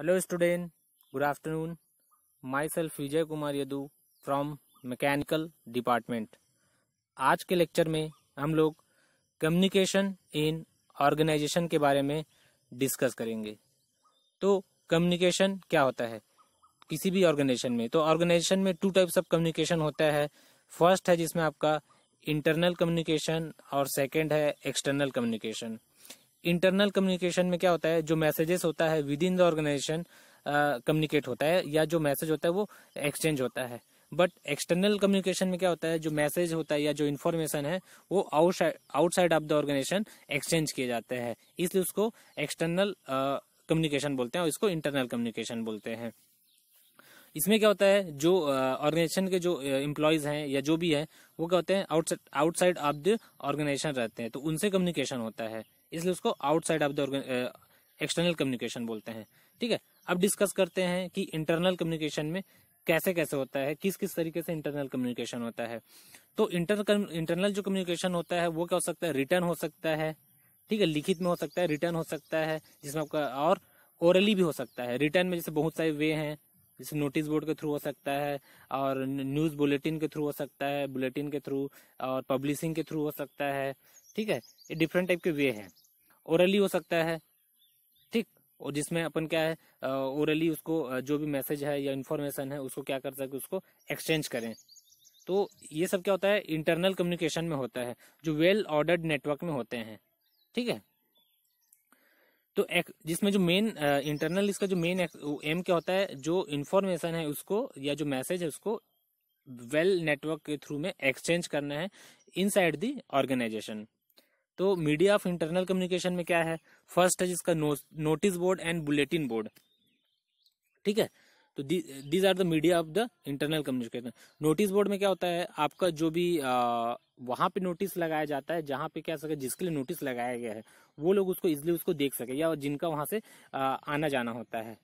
Hello student good afternoon my self Vijay Kumar Yadu from mechanical department आज के lecture में हम लोग कम्युनिकेशन इन ऑर्गेनाइजेशन के बारे में डिस्कस करेंगे तो कम्युनिकेशन क्या होता है किसी भी ऑर्गेनाइजेशन में तो ऑर्गेनाइजेशन में टू टाइप्स ऑफ कम्युनिकेशन होता है फर्स्ट है जिसमें आपका इंटरनल कम्युनिकेशन और सेकेंड है एक्सटर्नल कम्युनिकेशन इंटरनल कम्युनिकेशन में क्या होता है जो मैसेजेस होता है within the organisation communicate होता है या जो मैसेज होता है वो एक्सचेंज होता है बट एक्सटर्नल कम्युनिकेशन में क्या होता है जो मैसेज होता है या जो इन्फॉर्मेशन है वो outside of the organisation exchange किए जाते हैं इसलिए उसको एक्सटर्नल कम्युनिकेशन uh, बोलते हैं और इसको इंटरनल कम्युनिकेशन बोलते हैं इसमें क्या होता है जो ऑर्गेनाइजेशन uh, के जो एम्प्लॉयज uh, हैं या जो भी है वो क्या होते हैं आउटसाइड ऑफ द ऑर्गेनाइजेशन रहते हैं तो उनसे कम्युनिकेशन होता है इसलिए उसको outside of the external communication बोलते हैं ठीक है अब डिस्कस करते हैं कि इंटरनल कम्युनिकेशन में कैसे कैसे होता है किस किस तरीके से इंटरनल कम्युनिकेशन होता है तो इंटर इंटरनल जो कम्युनिकेशन होता है वो क्या हो सकता है रिटर्न हो सकता है ठीक है लिखित में हो सकता है रिटर्न हो सकता है जिसमें आपका और ओरली भी हो सकता है रिटर्न में जैसे बहुत सारे वे हैं जैसे नोटिस बोर्ड के थ्रू हो सकता है और न्यूज़ बुलेटिन के थ्रू हो सकता है बुलेटिन के थ्रू और पब्लिशिंग के थ्रू हो सकता है ठीक है ये डिफरेंट टाइप के वे हैं ओरली हो सकता है ठीक और जिसमें अपन क्या है ओरली उसको जो भी मैसेज है या इन्फॉर्मेशन है उसको क्या कर सके उसको एक्सचेंज करें तो ये सब क्या होता है इंटरनल कम्युनिकेशन में होता है जो वेल ऑर्डर्ड नेटवर्क में होते हैं ठीक है तो एक, जिसमें जो मेन इंटरनल इसका जो मेन एम क्या होता है जो इन्फॉर्मेशन है उसको या जो मैसेज है उसको वेल नेटवर्क के थ्रू में एक्सचेंज करना है इनसाइड द ऑर्गेनाइजेशन तो मीडिया ऑफ इंटरनल कम्युनिकेशन में क्या है फर्स्ट है जिसका notice board and bulletin board ठीक है तो these are the media of the internal communication notice board में क्या होता है आपका जो भी आ, वहां पे नोटिस लगाया जाता है जहां पे क्या सके जिसके लिए नोटिस लगाया गया है वो लोग उसको इजिली उसको देख सके या जिनका वहां से आ, आना जाना होता है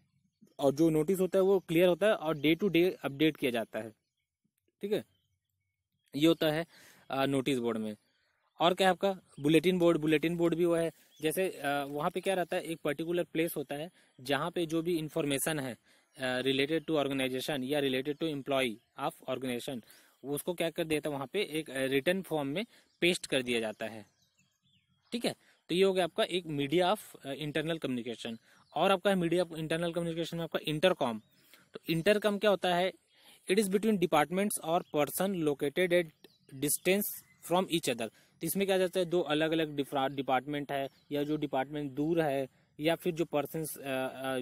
और जो नोटिस होता है वो क्लियर होता है और डे टू डे अपडेट किया जाता है ठीक है ये होता है नोटिस बोर्ड में और क्या है आपका बुलेटिन बोर्ड बुलेटिन बोर्ड भी वो है जैसे वहाँ पे क्या रहता है एक पर्टिकुलर प्लेस होता है जहाँ पे जो भी इंफॉर्मेशन है रिलेटेड टू ऑर्गेनाइजेशन या related to employee of organisation उसको क्या कर देता है वहाँ पे एक रिटर्न फॉर्म में पेस्ट कर दिया जाता है ठीक है तो ये हो गया आपका एक मीडिया ऑफ इंटरनल कम्युनिकेशन और आपका मीडिया ऑफ इंटरनल कम्युनिकेशन में आपका इंटरकॉम तो इंटरकॉम क्या होता है इट इज़ बिटवीन डिपार्टमेंट्स और person located at distance from each other इसमें क्या जाता है दो अलग अलग डिपार्टमेंट है या जो डिपार्टमेंट दूर है या फिर जो person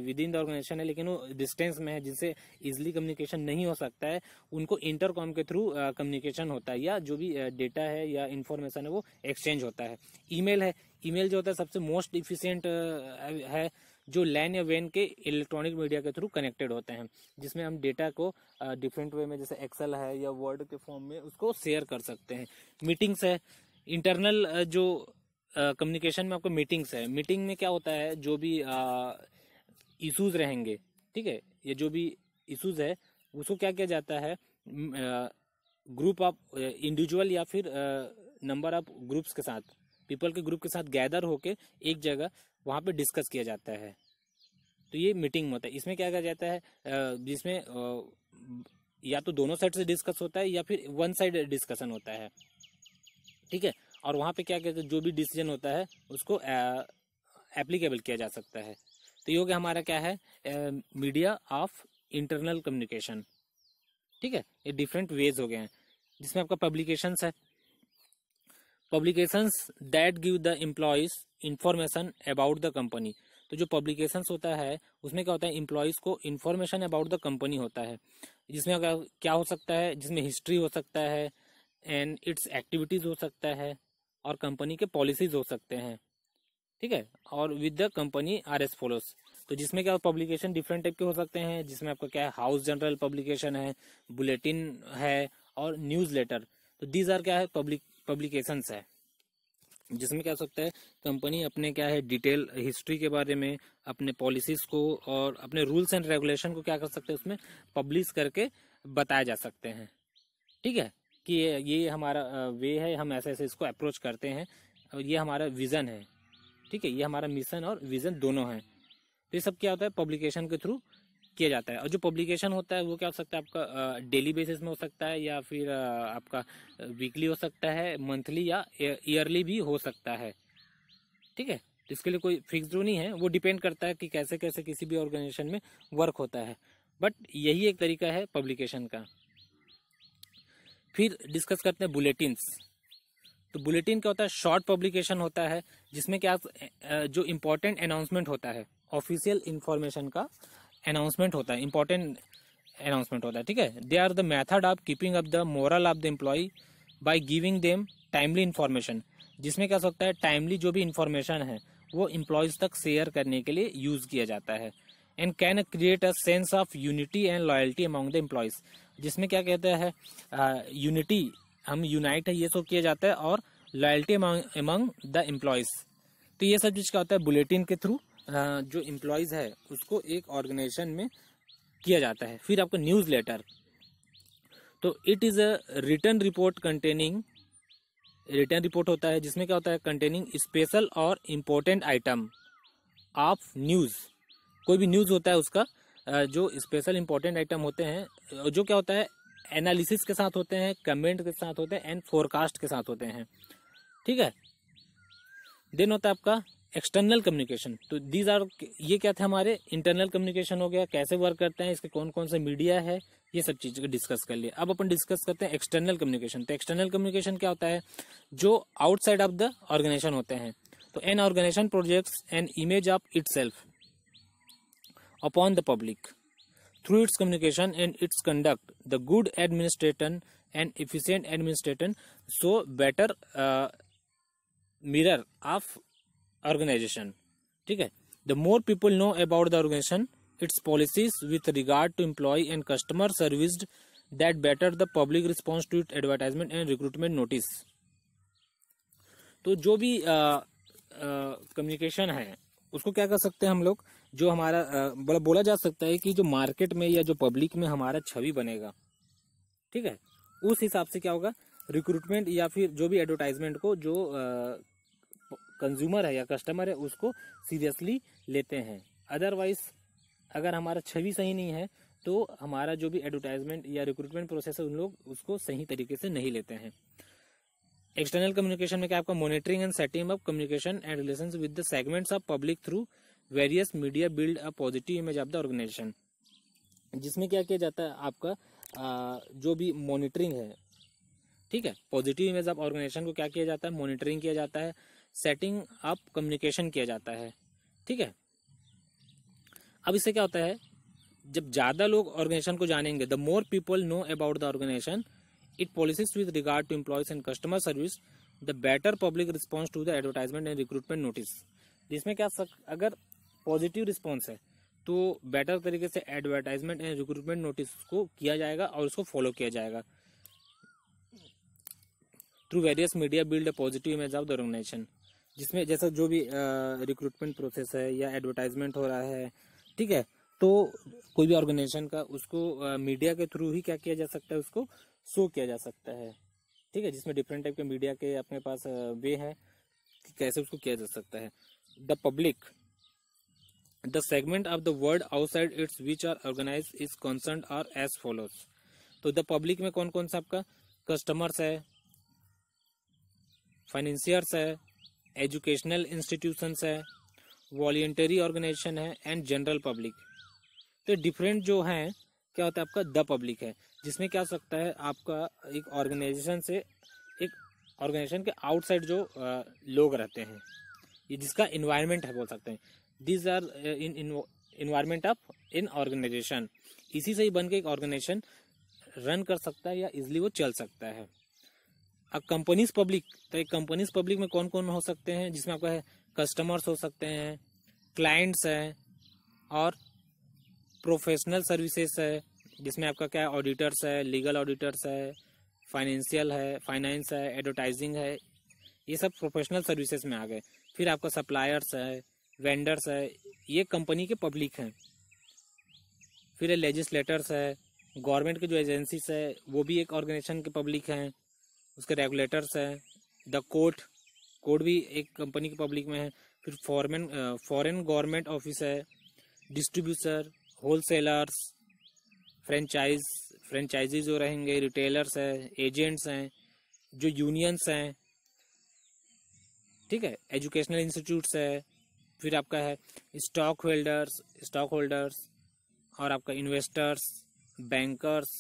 within the organisation है लेकिन वो डिस्टेंस में है जिनसे इजिली कम्युनिकेशन नहीं हो सकता है उनको इंटरकॉम के थ्रू कम्युनिकेशन होता है या जो भी डेटा है या इन्फॉर्मेशन है वो एक्सचेंज होता है ईमेल है ईमेल जो होता है सबसे मोस्ट इफिशियंट है जो लैन या वैन के इलेक्ट्रॉनिक मीडिया के थ्रू कनेक्टेड होते हैं जिसमें हम डेटा को डिफरेंट वे में जैसे एक्सेल है या वर्ड के फॉर्म में उसको शेयर कर सकते हैं मीटिंग्स है इंटरनल जो कम्युनिकेशन में आपको मीटिंग्स है मीटिंग में क्या होता है जो भी इश्यूज रहेंगे ठीक है ये जो भी इश्यूज है उसको क्या किया जाता है ग्रुप ऑफ इंडिविजुअल या फिर नंबर ऑफ ग्रुप्स के साथ पीपल के ग्रुप के साथ गैदर होके एक जगह वहाँ पे डिस्कस किया जाता है तो ये मीटिंग होता है इसमें क्या किया जाता है जिसमें या तो दोनों साइड से डिस्कस होता है या फिर वन साइड डिस्कशन होता है ठीक है और वहाँ पे क्या कहते हैं जो भी डिसीजन होता है उसको एप्लीकेबल किया जा सकता है तो योग हमारा क्या है मीडिया ऑफ इंटरनल कम्युनिकेशन ठीक है ये डिफरेंट वेज हो गए हैं जिसमें आपका पब्लिकेशंस है publications that give the employees information about the company तो जो पब्लिकेशंस होता है उसमें क्या होता है एम्प्लॉयज़ को इन्फॉर्मेशन अबाउट द कंपनी होता है जिसमें क्या हो सकता है जिसमें हिस्ट्री हो सकता है एंड इट्स एक्टिविटीज़ हो सकता है और कंपनी के पॉलिसीज हो सकते हैं ठीक है और with the company are as follows तो जिसमें क्या पब्लिकेशन डिफरेंट टाइप के हो सकते हैं जिसमें आपका क्या है हाउस जनरल पब्लिकेशन है बुलेटिन है और न्यूज़ लेटर तो दीज आर क्या है पब्लिक पब्लिकेशन है जिसमें क्या हो सकता है कंपनी अपने क्या है डिटेल हिस्ट्री के बारे में अपने पॉलिसीज को और अपने रूल्स एंड रेगुलेशन को क्या कर सकते हैं उसमें पब्लिश करके बताए जा सकते हैं ठीक है कि ये हमारा वे है हम ऐसे ऐसे इसको अप्रोच करते हैं और ये हमारा विज़न है ठीक है ये हमारा मिशन और विज़न दोनों है तो ये सब क्या होता है पब्लिकेशन के थ्रू किया जाता है और जो पब्लिकेशन होता है वो क्या हो सकता है आपका डेली बेसिस में हो सकता है या फिर आपका वीकली हो सकता है मंथली या ईयरली भी हो सकता है ठीक है तो इसके लिए कोई फिक्स जो नहीं है वो डिपेंड करता है कि कैसे कैसे किसी भी ऑर्गेनाइजेशन में वर्क होता है बट यही एक तरीका है पब्लिकेशन का फिर डिस्कस करते हैं बुलेटिन्स तो बुलेटिन क्या होता है शॉर्ट पब्लिकेशन होता है जिसमें क्या जो इम्पोर्टेंट अनाउंसमेंट होता है ऑफिशियल इन्फॉर्मेशन का अनाउंसमेंट होता है इम्पोर्टेंट अनाउंसमेंट होता है ठीक है they are the method of keeping up the morale of the employ by giving them timely information जिसमें क्या सकता है टाइमली जो भी इंफॉर्मेशन है वो इम्प्लॉयज तक शेयर करने के लिए यूज़ किया जाता है and can create a sense of unity and loyalty among the employees जिसमें क्या कहते हैं यूनिटी हम यूनाइट है ये सब किया जाता है और लॉयल्टी एमंग द एम्प्लॉयज़ तो ये सब चीज़ क्या होता है बुलेटिन के थ्रू जो एम्प्लॉयज़ है उसको एक ऑर्गेनाइजेशन में किया जाता है फिर आपको न्यूज़ लेटर तो it is a return report containing return report होता है जिसमें क्या होता है कंटेनिंग स्पेशल और इम्पोर्टेंट आइटम ऑफ न्यूज़ कोई भी न्यूज़ होता है उसका जो स्पेशल इंपॉर्टेंट आइटम होते हैं जो क्या होता है एनालिसिस के साथ होते हैं कमेंट के साथ होते हैं एंड फोरकास्ट के साथ होते हैं ठीक है देन होता है आपका एक्सटर्नल कम्युनिकेशन तो दीज आर ये क्या थे हमारे इंटरनल कम्युनिकेशन हो गया कैसे वर्क करते हैं इसके कौन कौन से मीडिया है ये सब चीज़ डिस्कस कर लिए अब अपन डिस्कस करते हैं एक्सटर्नल कम्युनिकेशन तो एक्सटर्नल कम्युनिकेशन क्या होता है जो आउटसाइड ऑफ द ऑर्गेनाइजेशन होते हैं तो an organisation projects an image of it upon the public. Through its communication and its conduct, the good administration and efficient administration show better uh, mirror of organization. ठीक है the more people know about the organisation its policies with regard to employ and customer serviced that better the public response to it advertisement and recruitment notice तो जो भी communication है उसको क्या कर सकते हैं हम लोग जो हमारा बोला बोला जा सकता है कि जो मार्केट में या जो पब्लिक में हमारा छवि बनेगा ठीक है उस हिसाब से क्या होगा रिक्रूटमेंट या फिर जो भी एडवर्टाइजमेंट को जो कंज्यूमर है या कस्टमर है उसको सीरियसली लेते हैं अदरवाइज अगर हमारा छवि सही नहीं है तो हमारा जो भी एडवर्टाइजमेंट या रिक्रूटमेंट प्रोसेस है उन लोग उसको सही तरीके से नहीं लेते हैं एक्सटर्नल कम्युनिकेशन में क्या आपका monitoring and setting of communication and relation with the segments of public through various media build a positive image of the organisation जिसमें क्या किया जाता है आपका आ, जो भी मॉनिटरिंग है ठीक है पॉजिटिव इमेज ऑफ ऑर्गेनाइजेशन को क्या किया जाता है मॉनिटरिंग किया जाता है सेटिंग अप कम्युनिकेशन किया जाता है ठीक है अब इससे क्या होता है जब ज़्यादा लोग ऑर्गेनाइजेशन को जानेंगे the more people know about the organisation it policies with regard to employees and customer service the better public response to the advertisement and recruitment notice जिसमें क्या सक, अगर पॉजिटिव रिस्पॉन्स है तो बेटर तरीके से एडवर्टाइजमेंट एंड रिक्रूटमेंट नोटिस को किया जाएगा और उसको फॉलो किया जाएगा through various media build a positive image of the organisation जिसमें जैसा जो भी रिक्रूटमेंट uh, प्रोसेस है या एडवर्टाइजमेंट हो रहा है ठीक है तो कोई भी ऑर्गेनाइजेशन का उसको मीडिया uh, के थ्रू ही क्या किया जा सकता है उसको शो किया जा सकता है ठीक है जिसमें डिफरेंट टाइप के मीडिया के अपने पास वे है कि कैसे उसको किया जा सकता है the public the segment of the world outside its which are organise is concern are as follows तो द पब्लिक में कौन कौन सा आपका कस्टमर्स है फाइनेंशियर्स है एजुकेशनल इंस्टीट्यूशंस है वॉल्टरी ऑर्गेनाइजेशन है एंड जनरल पब्लिक तो डिफरेंट जो हैं क्या होता है आपका द पब्लिक है जिसमें क्या हो सकता है आपका एक ऑर्गेनाइजेशन से एक ऑर्गेनाइजेशन के आउटसाइड जो लोग रहते हैं ये जिसका इन्वायरमेंट है बोल सकते हैं these are in environment of in organisation इसी से ही बन के एक ऑर्गेनाइजेशन रन कर सकता है या इजिली वो चल सकता है अब कंपनीज पब्लिक तो एक कंपनीज पब्लिक में कौन कौन हो सकते हैं जिसमें आपका है कस्टमर्स हो सकते हैं क्लाइंट्स हैं और प्रोफेशनल सर्विसेज है जिसमें आपका क्या है ऑडिटर्स है लीगल ऑडिटर्स है फाइनेंशियल है फाइनेंस है एडवर्टाइजिंग है ये सब प्रोफेशनल सर्विसेज में आ गए फिर आपका सप्लायर्स है वेंडर्स है ये कंपनी के पब्लिक हैं फिर लेजिस्लेटर्स है गवर्नमेंट के जो एजेंसीज है वो भी एक ऑर्गेनाइजेशन के पब्लिक हैं उसके रेगुलेटर्स हैं द कोर्ट कोर्ट भी एक कंपनी के पब्लिक में है फिर फॉरमेन फॉरेन गवर्नमेंट ऑफिस है डिस्ट्रीब्यूसर होलसेलर्स फ्रेंचाइज फ्रेंचाइजी जो रहेंगे रिटेलर्स हैं एजेंट्स हैं जो यूनियंस हैं ठीक है एजुकेशनल इंस्टीट्यूट्स है फिर आपका है स्टॉक होल्डर्स स्टॉक होल्डर्स और आपका investors bankers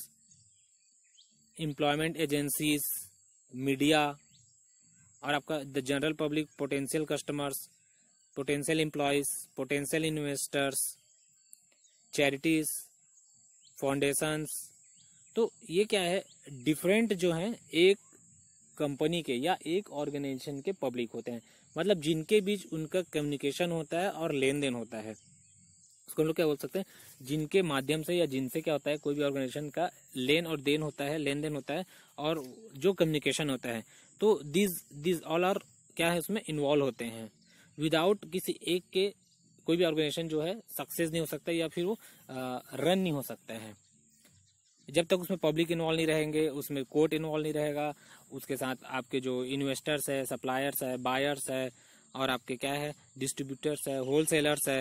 employment agencies media और आपका the general public potential customers potential employees potential investors charities foundations तो ये क्या है डिफरेंट जो हैं एक कंपनी के या एक ऑर्गेनाइजेशन के पब्लिक होते हैं मतलब जिनके बीच उनका कम्युनिकेशन होता है और लेन देन होता है उसको हम लोग क्या बोल सकते हैं जिनके माध्यम से या जिनसे क्या होता है कोई भी ऑर्गेनाइजेशन का लेन और देन होता है लेन देन होता है और जो कम्युनिकेशन होता है तो दिज दिज ऑल आर क्या है उसमें इन्वॉल्व होते हैं विदाउट किसी एक के कोई भी ऑर्गेनाइजेशन जो है सक्सेस नहीं हो सकता या फिर वो रन नहीं हो सकता है जब तक उसमें पब्लिक इन्वॉल्व नहीं रहेंगे उसमें कोर्ट इन्वॉल्व नहीं रहेगा उसके साथ आपके जो इन्वेस्टर्स है सप्लायर्स है बायर्स है और आपके क्या है डिस्ट्रीब्यूटर्स है होलसेलर्स है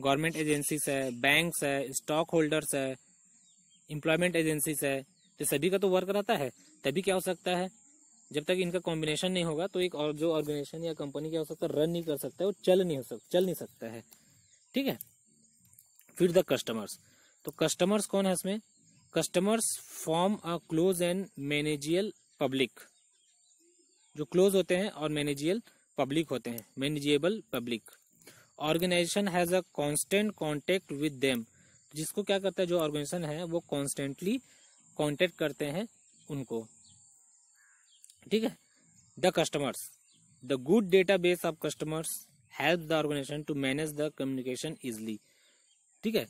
गवर्नमेंट एजेंसीज है बैंक्स है स्टॉक होल्डर्स है एम्प्लॉयमेंट एजेंसीज है तो सभी का तो वर्क रहता है तभी क्या हो सकता है जब तक इनका कॉम्बिनेशन नहीं होगा तो एक और जो ऑर्गेनाइजेशन या कंपनी क्या हो सकता है रन नहीं कर सकता है वो चल नहीं हो सकता चल नहीं सकता है ठीक है फिर द कस्टमर्स तो कस्टमर्स कौन है इसमें customers form a close and manageable public जो क्लोज होते हैं और मैनेजियल पब्लिक होते हैं manageable public organisation has a constant contact with them जिसको क्या करता है जो ऑर्गेनाइजेशन है वो कांस्टेंटली कांटेक्ट करते हैं उनको ठीक है the customers the good database of customers help the organisation to manage the communication easily ठीक है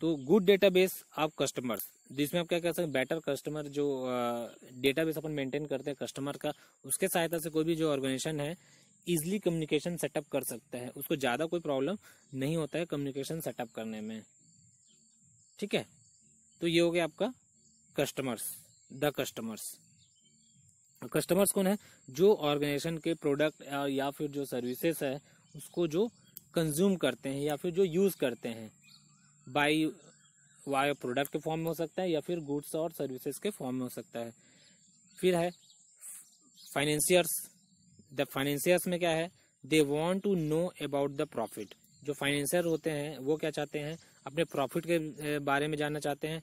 तो good database of customers जिसमें तो आप क्या कह सकते हैं बेटर कस्टमर जो बेस अपन मेंटेन करते हैं कस्टमर का उसके सहायता से कोई भी जो ऑर्गेनाइजेशन है इजिली कम्युनिकेशन सेटअप कर सकता है उसको ज़्यादा कोई प्रॉब्लम नहीं होता है कम्युनिकेशन सेटअप करने में ठीक है तो ये हो गया आपका कस्टमर्स द कस्टमर्स कस्टमर्स कौन है जो ऑर्गेनाइजेशन के प्रोडक्ट या फिर जो सर्विसेज है उसको जो कंज्यूम करते हैं या फिर जो यूज़ करते हैं बाई वाय प्रोडक्ट के फॉर्म में हो सकता है या फिर गुड्स और सर्विसेज के फॉर्म में हो सकता है फिर है फाइनेंशियर्स द फाइनेंशियर्स में क्या है they want to know about the profit जो फाइनेंशियर होते हैं वो क्या चाहते हैं अपने प्रॉफिट के बारे में जानना चाहते हैं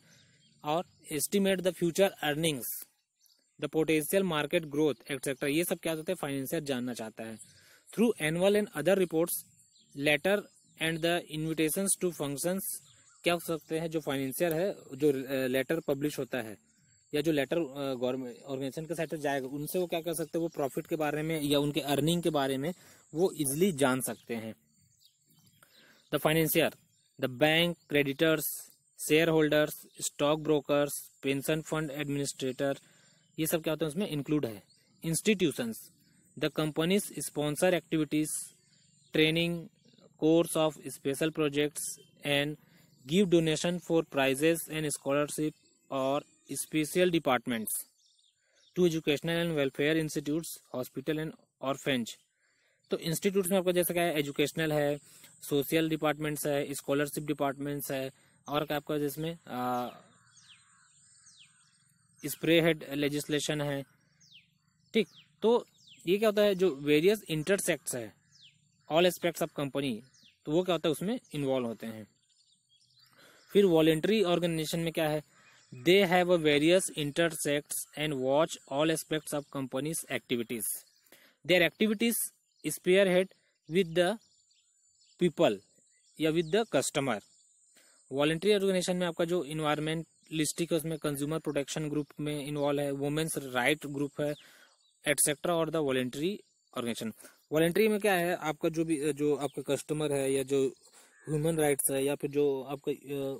और estimate the future earnings the potential market growth etcetera ये सब क्या होते हैं फाइनेंशियल जानना चाहता है through annual and other reports letter and the invitation to function क्या हो सकते हैं जो फाइनेंशियल है जो लेटर पब्लिश होता है या जो लेटर गवर्नमेंट ऑर्गेनाइजेशन के साइड जाएगा उनसे वो क्या कर सकते हैं वो प्रॉफिट के बारे में या उनके अर्निंग के बारे में वो इजिली जान सकते हैं the financier the bank creditors share holders stock brokers pension fund administrator ये सब क्या होता है उसमें इंक्लूड है institutions the companies sponsor activities training course of special projects and give donation for prizes and scholarship और special departments to educational and welfare institutes hospital and फेंच तो इंस्टीट्यूट्स में आपका जैसे क्या है एजुकेशनल है सोशल डिपार्टमेंट्स है स्कॉलरशिप डिपार्टमेंट्स है और क्या आपका जिसमें स्प्रे हेड लेजिस्लेशन है ठीक तो ये क्या होता है जो वेरियस इंटरसेक्ट्स है ऑल एस्पेक्ट्स ऑफ कंपनी तो वो क्या होता है उसमें इन्वॉल्व होते हैं फिर वॉलेंट्री ऑर्गेनाइजेशन में क्या है they have a various intersects and watch all aspects of companies activities their activities spearhead with the people या with the customer voluntary organisation में आपका जो इन्वायरमेंट लिस्टिक उसमें कंज्यूमर प्रोटेक्शन ग्रुप में involve है वुमेन्स राइट ग्रुप है etcetera और the voluntary organisation voluntary में क्या है आपका जो भी जो आपका कस्टमर है या जो ह्यूमन राइट्स है या फिर जो आपका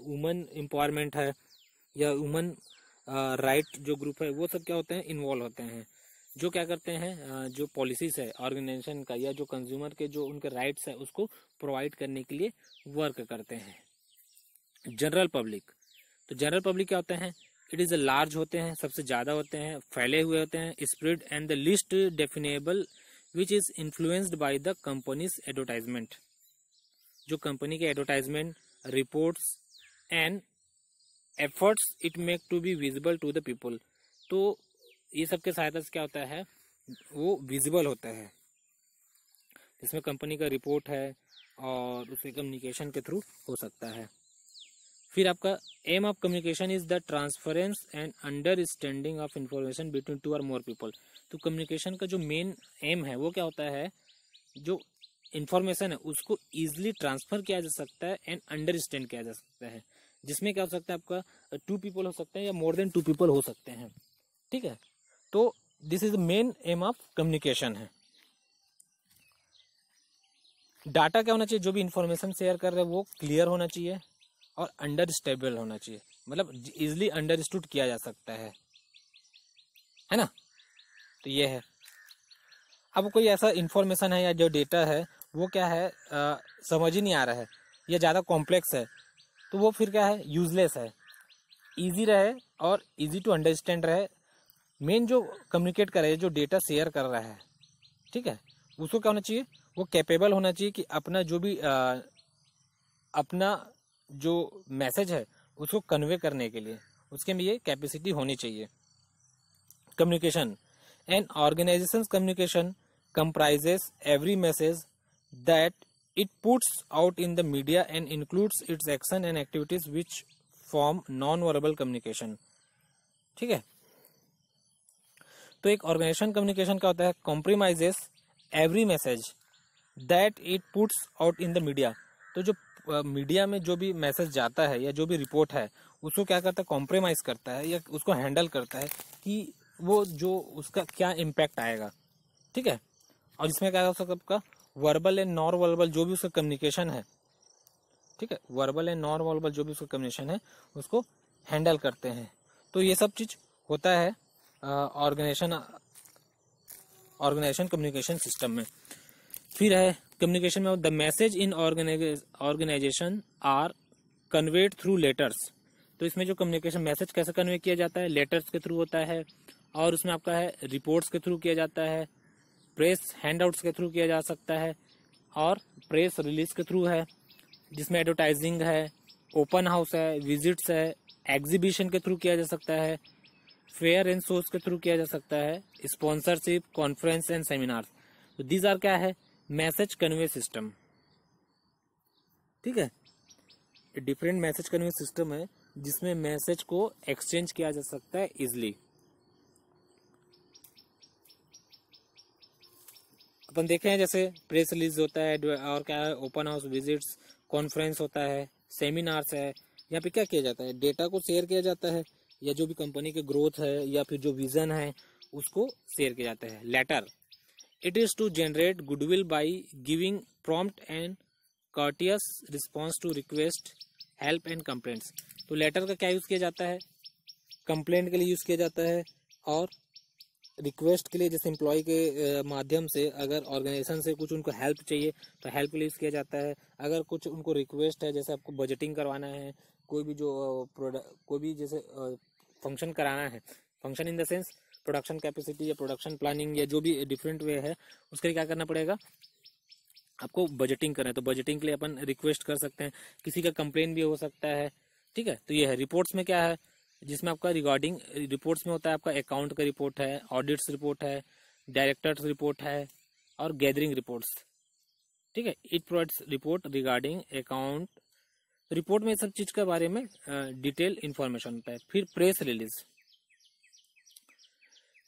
वुमेन एम्पावरमेंट है या वुमेन राइट जो ग्रुप है वो सब क्या होते हैं इन्वॉल्व होते हैं जो क्या करते हैं जो पॉलिसीज है ऑर्गेनाइजेशन का या जो कंज्यूमर के जो उनके राइट्स है उसको प्रोवाइड करने के लिए वर्क करते हैं जनरल पब्लिक तो जनरल पब्लिक क्या होते हैं इट इज़ लार्ज होते हैं सबसे ज़्यादा होते हैं फैले हुए होते हैं spread and the least definable which is influenced by the companies advertisement जो कंपनी के advertisement reports and efforts it make to be visible to the people तो ये सब के सहायता से क्या होता है वो विजिबल होता है इसमें कंपनी का रिपोर्ट है और उसके कम्युनिकेशन के थ्रू हो सकता है फिर आपका aim of communication is the transference and understanding of information between two और मोर पीपल तो कम्युनिकेशन का जो मेन एम है वो क्या होता है जो इन्फॉर्मेशन है उसको ईजिली ट्रांसफर किया जा सकता है एंड अंडरस्टैंड किया जा सकता है जिसमें क्या हो सकता है आपका टू पीपल हो सकते हैं या मोर देन टू पीपल हो सकते हैं ठीक है तो this is the main aim of communication है डाटा क्या होना चाहिए जो भी इंफॉर्मेशन शेयर कर रहे हैं वो क्लियर होना चाहिए और अंडरस्टेबल होना चाहिए मतलब इजिली अंडरस्टूड किया जा सकता है है ना तो ये है अब कोई ऐसा इंफॉर्मेशन है या जो डेटा है वो क्या है आ, समझ ही नहीं आ रहा है या ज़्यादा कॉम्प्लेक्स है तो वो फिर क्या है यूजलेस है ईजी रहे और ईजी टू अंडरस्टैंड रहे मेन जो कम्युनिकेट करे जो डेटा शेयर कर रहा है ठीक है उसको क्या होना चाहिए वो कैपेबल होना चाहिए कि अपना जो भी आ, अपना जो मैसेज है उसको कन्वे करने के लिए उसके लिए कैपेसिटी होनी चाहिए communication an organisation communication comprises every message that it puts out in the media and includes its action and activities which form non verbal communication ठीक है तो एक ऑर्गेनाइजेशन कम्युनिकेशन क्या होता है compromises every message that it puts out in the media तो जो media में जो भी मैसेज जाता है या जो भी रिपोर्ट है उसको क्या करता है कॉम्प्रोमाइज़ करता है या उसको हैंडल करता है कि वो जो उसका क्या इम्पैक्ट आएगा ठीक है और इसमें क्या हो सकता आपका वर्बल एंड नॉन वर्बल जो भी उसका कम्युनिकेशन है ठीक है वर्बल एंड नॉन वर्बल जो भी उसका कम्युनिकेशन है उसको हैंडल करते हैं तो ये सब चीज़ होता है ऑर्गेनाइजेशन ऑर्गेनाइजेशन कम्युनिकेशन सिस्टम में फिर है कम्युनिकेशन में the message in organisation are conveyed through letters तो इसमें जो कम्युनिकेशन मैसेज कैसे कन्वे किया जाता है लेटर्स के थ्रू होता है और उसमें आपका है रिपोर्ट्स के थ्रू किया जाता है प्रेस हैंडआउट्स के थ्रू किया जा सकता है और प्रेस रिलीज के थ्रू है जिसमें एडवर्टाइजिंग है ओपन हाउस है विजिट्स है एग्जीबिशन के थ्रू किया जा सकता है फेयर एंड शोज के थ्रू किया जा सकता है स्पॉन्सरशिप कॉन्फ्रेंस एंड सेमिनार्स तो दीज आर क्या है मैसेज कन्वे सिस्टम ठीक है डिफरेंट मैसेज कन्वे सिस्टम है जिसमें मैसेज को एक्सचेंज किया जा सकता है इजिली अपन देखे हैं जैसे प्रेस रिलीज होता है और क्या है ओपन हाउस विजिट्स कॉन्फ्रेंस होता है सेमिनार्स है यहाँ पे क्या किया जाता है डेटा को शेयर किया जाता है या जो भी कंपनी के ग्रोथ है या फिर जो विजन है उसको शेयर किया जाता है letter It is to generate goodwill by giving prompt and courteous response to request, help and complaints. तो लेटर का क्या यूज़ किया जाता है कंप्लेंट के लिए यूज़ किया जाता है और रिक्वेस्ट के लिए जैसे एम्प्लॉय के माध्यम से अगर ऑर्गेनाइजेशन से कुछ उनको हेल्प चाहिए तो हेल्प के लिए यूज़ किया जाता है अगर कुछ उनको रिक्वेस्ट है जैसे आपको बजटिंग करवाना है कोई भी जो प्रोडक्ट कोई भी जैसे फंक्शन कराना है function in the sense production capacity या प्रोडक्शन प्लानिंग या जो भी डिफरेंट वे है उसके लिए क्या करना पड़ेगा आपको बजटिंग करना है तो बजटिंग के लिए अपन रिक्वेस्ट कर सकते हैं किसी का कंप्लेन भी हो सकता है ठीक है तो ये है रिपोर्ट्स में क्या है जिसमें आपका रिगार्डिंग रिपोर्ट्स में होता है आपका अकाउंट का रिपोर्ट है ऑडिट्स रिपोर्ट है डायरेक्टर्स रिपोर्ट है और गैदरिंग रिपोर्ट्स ठीक है it provides report regarding account report में सब चीज़ के बारे में डिटेल इन्फॉर्मेशन होता है फिर प्रेस रिलीज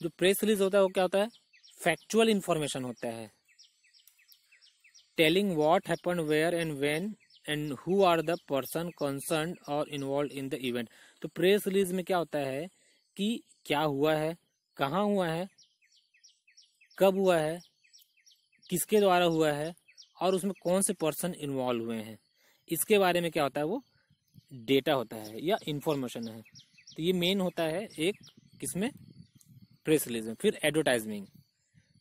जो प्रेस रिलीज होता है वो क्या होता है फैक्चुअल इन्फॉर्मेशन होता है telling what happen where and when and who are the person concern और इन्वॉल्व इन द इवेंट तो प्रेस रिलीज में क्या होता है कि क्या हुआ है कहाँ हुआ है कब हुआ है किसके द्वारा हुआ है और उसमें कौन से पर्सन इन्वॉल्व हुए हैं इसके बारे में क्या होता है वो डेटा होता है या इन्फॉर्मेशन है तो ये मेन होता है एक किसमें प्रेस रिलीज में फिर एडवर्टाइजिंग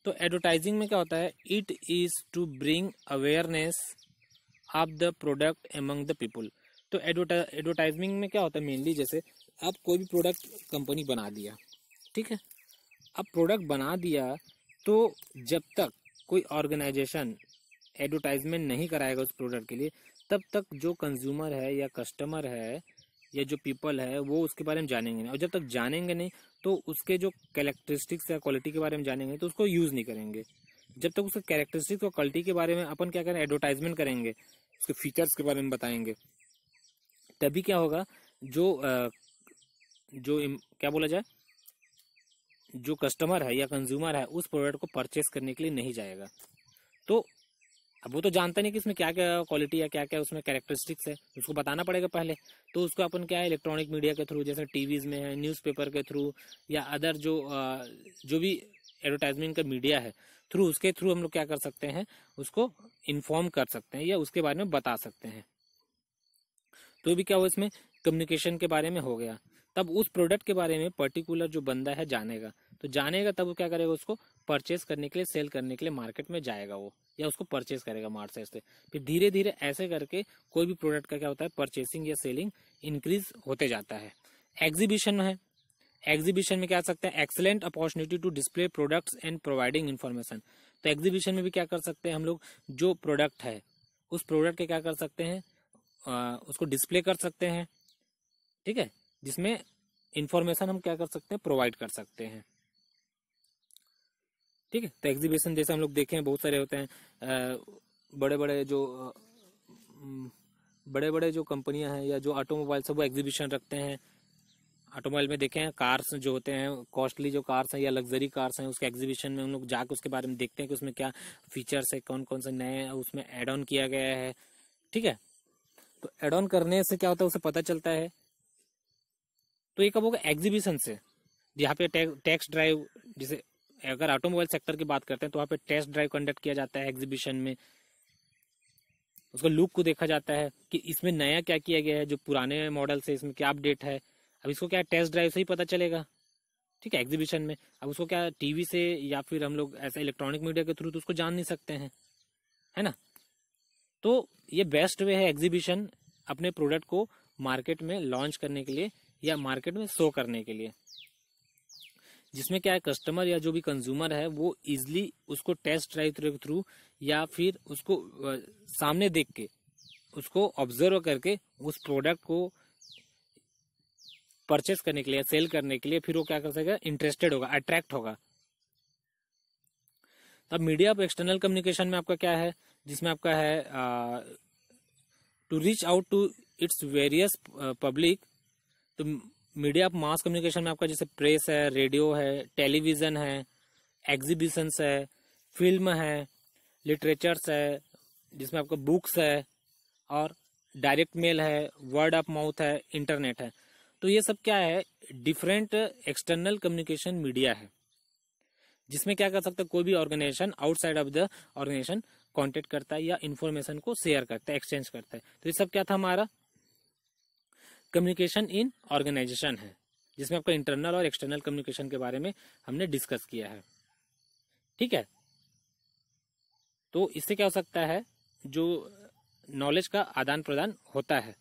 तो एडवर्टाइजिंग में क्या होता है it is to bring awareness of the product among the people तो एडवर्टाइजिंग में क्या होता है मेनली जैसे आप कोई भी प्रोडक्ट कंपनी बना दिया ठीक है अब प्रोडक्ट बना दिया तो जब तक कोई ऑर्गेनाइजेशन एडवर्टाइजमेंट नहीं कराएगा उस प्रोडक्ट के लिए तब तक जो कंज्यूमर है या कस्टमर है या जो पीपल है वो उसके बारे में जानेंगे नहीं और जब तक जानेंगे नहीं तो उसके जो कैरेक्टरिस्टिक्स या क्वालिटी के बारे में जानेंगे तो उसको यूज़ नहीं करेंगे जब तक उसके कैरेक्टरिस्टिक्स और क्वालिटी के बारे में अपन क्या करें एडवर्टाइजमेंट करेंगे उसके फीचर्स के बारे में बताएंगे तभी क्या होगा जो जो क्या बोला जाए जो कस्टमर है या कंज्यूमर है उस प्रोडक्ट को परचेस करने के लिए नहीं जाएगा तो अब वो तो जानते नहीं कि इसमें क्या क्या क्वालिटी है क्या क्या उसमें कैरेक्टरिस्टिक्स है उसको बताना पड़ेगा पहले तो उसको अपन क्या है इलेक्ट्रॉनिक मीडिया के थ्रू जैसे टीवीज़ में है न्यूज़पेपर के थ्रू या अदर जो जो भी एडवर्टाइजमेंट का मीडिया है थ्रू उसके थ्रू हम लोग क्या कर सकते हैं उसको इन्फॉर्म कर सकते हैं या उसके बारे में बता सकते हैं तो भी क्या हो इसमें कम्युनिकेशन के बारे में हो गया तब उस प्रोडक्ट के बारे में पर्टिकुलर जो बंदा है जानेगा तो जानेगा तब वो क्या करेगा उसको परचेज करने के लिए सेल करने के लिए मार्केट में जाएगा वो या उसको परचेज करेगा मार्केट से फिर धीरे धीरे ऐसे करके कोई भी प्रोडक्ट का क्या होता है परचेसिंग या सेलिंग इंक्रीज होते जाता है एग्जीबिशन है एग्जीबिशन में क्या सकते हैं excellent opportunity to display products and providing information तो एग्जीबिशन में भी क्या कर सकते हैं हम लोग जो प्रोडक्ट है उस प्रोडक्ट के क्या कर सकते हैं उसको डिस्प्ले कर सकते हैं ठीक है जिसमें इंफॉर्मेशन हम क्या कर सकते हैं प्रोवाइड कर सकते हैं ठीक है तो एग्जीबिशन जैसे हम लोग देखे हैं बहुत सारे होते हैं बड़े बड़े जो बड़े बड़े जो कंपनियां हैं या जो ऑटोमोबाइल्स है वो एग्जीबिशन रखते हैं ऑटोमोबाइल में देखे हैं कार्स जो होते हैं कॉस्टली जो कार्स हैं या लग्जरी कार्स हैं उसके एग्जीबिशन में हम लोग जाके उसके बारे में देखते हैं कि उसमें क्या फीचर्स है कौन कौन से नए उसमें एड ऑन किया गया है ठीक है तो एड ऑन करने से क्या होता है उसे पता चलता है तो ये कब होगा एग्जीबिशन से यहाँ पे टैक्स ड्राइव जिसे अगर ऑटोमोबाइल सेक्टर की बात करते हैं तो वहाँ पे टेस्ट ड्राइव कंडक्ट किया जाता है एग्जीबिशन में उसका लुक को देखा जाता है कि इसमें नया क्या किया गया है जो पुराने मॉडल से इसमें क्या अपडेट है अब इसको क्या टेस्ट ड्राइव से ही पता चलेगा ठीक है एग्जीबिशन में अब उसको क्या टीवी से या फिर हम लोग ऐसे इलेक्ट्रॉनिक मीडिया के थ्रू तो उसको जान नहीं सकते हैं है ना तो ये बेस्ट वे है एग्जीबिशन अपने प्रोडक्ट को मार्केट में लॉन्च करने के लिए या मार्केट में शो करने के लिए जिसमें क्या है कस्टमर या जो भी कंज्यूमर है वो इजिली उसको टेस्ट ड्राइव के थ्रू या फिर उसको सामने देख के उसको ऑब्जर्व करके उस प्रोडक्ट को परचेस करने के लिए सेल करने के लिए फिर वो क्या कर सकेगा इंटरेस्टेड होगा अट्रैक्ट होगा तब मीडिया ऑफ एक्सटर्नल कम्युनिकेशन में आपका क्या है जिसमें आपका है to reach out to its various public तो मीडिया ऑफ मास कम्युनिकेशन में आपका जैसे प्रेस है रेडियो है टेलीविज़न है एग्जीबिशंस है फिल्म है लिटरेचर्स है जिसमें आपका बुक्स है और डायरेक्ट मेल है वर्ड ऑफ माउथ है इंटरनेट है तो ये सब क्या है डिफरेंट एक्सटर्नल कम्युनिकेशन मीडिया है जिसमें क्या कर सकता है कोई भी organisation outside of the organisation contact करता है या इन्फॉर्मेशन को शेयर करता है एक्सचेंज करता है तो ये सब क्या था हमारा कम्युनिकेशन इन ऑर्गेनाइजेशन है जिसमें आपका इंटरनल और एक्सटर्नल कम्युनिकेशन के बारे में हमने डिस्कस किया है ठीक है तो इससे क्या हो सकता है जो नॉलेज का आदान प्रदान होता है